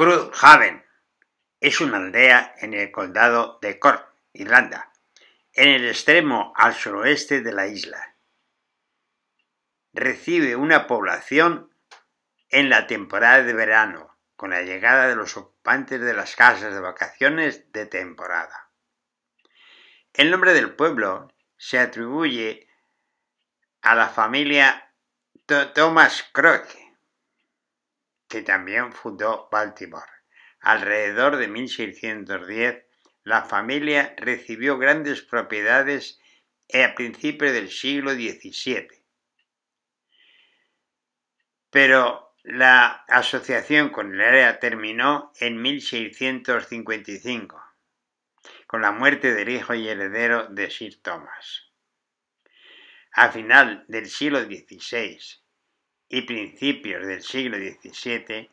Crudhaven es una aldea en el condado de Cork, Irlanda, en el extremo al suroeste de la isla. Recibe una población en la temporada de verano, con la llegada de los ocupantes de las casas de vacaciones de temporada. El nombre del pueblo se atribuye a la familia Thomas Crook, que también fundó Baltimore. Alrededor de 1610, la familia recibió grandes propiedades a principios del siglo XVII. Pero la asociación con el área terminó en 1655, con la muerte del hijo y heredero de Sir Thomas. A final del siglo XVI, y principios del siglo XVII,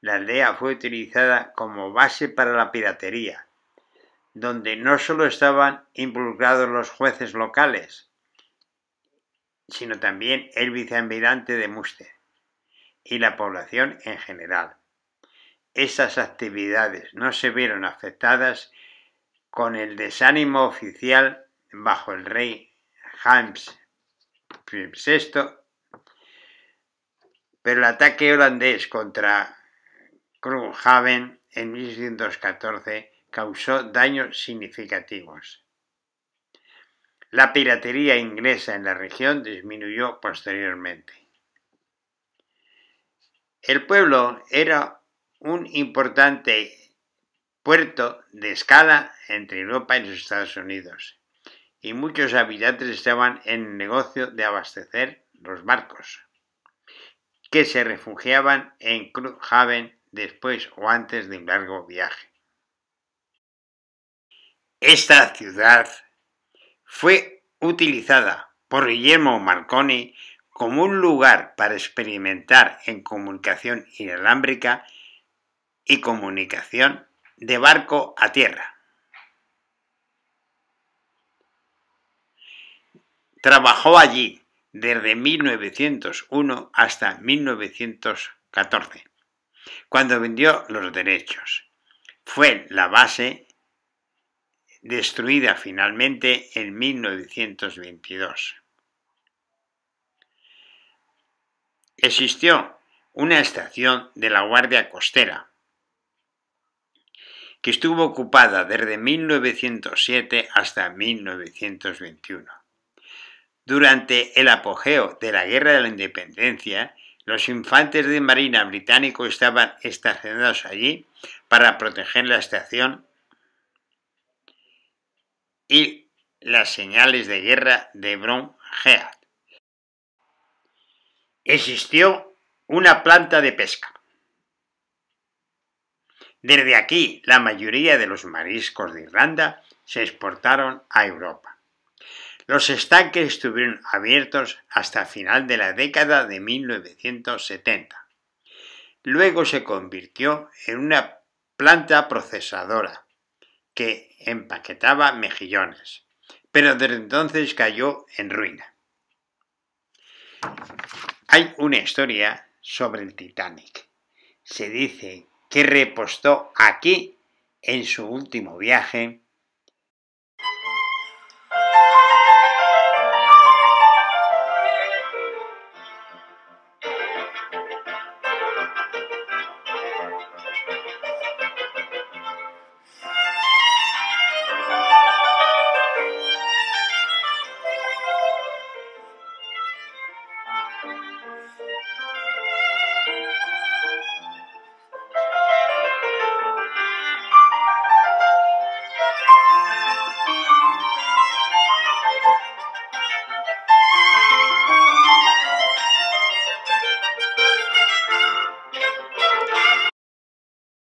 la aldea fue utilizada como base para la piratería, donde no solo estaban involucrados los jueces locales, sino también el vicealmirante de Muster y la población en general. Esas actividades no se vieron afectadas con el desánimo oficial bajo el rey James VI pero el ataque holandés contra Kroonhaven en 1614 causó daños significativos. La piratería inglesa en la región disminuyó posteriormente. El pueblo era un importante puerto de escala entre Europa y los Estados Unidos, y muchos habitantes estaban en negocio de abastecer los barcos que se refugiaban en Haven después o antes de un largo viaje. Esta ciudad fue utilizada por Guillermo Marconi como un lugar para experimentar en comunicación inalámbrica y comunicación de barco a tierra. Trabajó allí desde 1901 hasta 1914, cuando vendió los derechos. Fue la base destruida finalmente en 1922. Existió una estación de la Guardia Costera, que estuvo ocupada desde 1907 hasta 1921. Durante el apogeo de la Guerra de la Independencia, los infantes de marina británico estaban estacionados allí para proteger la estación y las señales de guerra de Bromhead. Existió una planta de pesca. Desde aquí, la mayoría de los mariscos de Irlanda se exportaron a Europa. Los estanques estuvieron abiertos hasta final de la década de 1970. Luego se convirtió en una planta procesadora que empaquetaba mejillones, pero desde entonces cayó en ruina. Hay una historia sobre el Titanic. Se dice que repostó aquí en su último viaje